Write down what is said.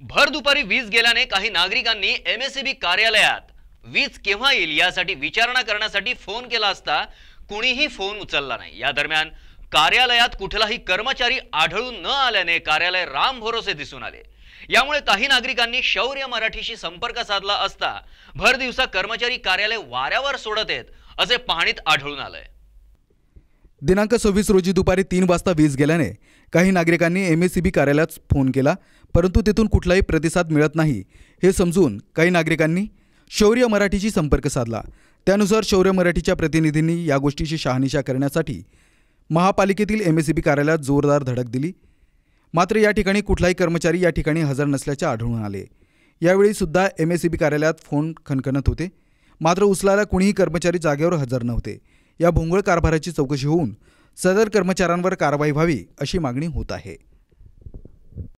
भर दुपारी वीज गेल्याने काही नागरिकांनी एमएससीबी e कार्यालयात वीज केव्हा येईल यासाठी विचारणा करण्यासाठी फोन केला असता कुणीही फोन उचलला नाही या दरम्यान कार्यालयात कुठलाही कर्मचारी आढळून न आल्याने कार्यालय राम भरोसे दिसून आले यामुळे काही नागरिकांनी शौर्य मराठीशी संपर्क साधला असता भर दिवसा कर्मचारी कार्यालय वाऱ्यावर सोडत आहेत असे पाहणीत आढळून आलंय दिनांक सव्वीस रोजी दुपारी तीन वाजता वीज गेल्याने काही नागरिकांनी बी e कार्यालयात फोन केला परंतु तिथून कुठलाही प्रतिसाद मिळत नाही हे समजून काही नागरिकांनी शौर्य मराठीशी संपर्क साधला त्यानुसार शौर्य मराठीच्या प्रतिनिधींनी या गोष्टीची शहानिशा करण्यासाठी महापालिकेतील एम एस ई बी कार्यालयात जोरदार धडक दिली मात्र या ठिकाणी कुठलाही कर्मचारी या ठिकाणी हजर नसल्याचे आढळून आले यावेळी सुद्धा एम एस बी कार्यालयात फोन खणखणत होते मात्र उचलायला कुणीही कर्मचारी जागेवर हजर नव्हते या भोंगळ कारभाराची चौकशी होऊन सदर कर्मचाऱ्यांवर कारवाई व्हावी अशी मागणी होत आहे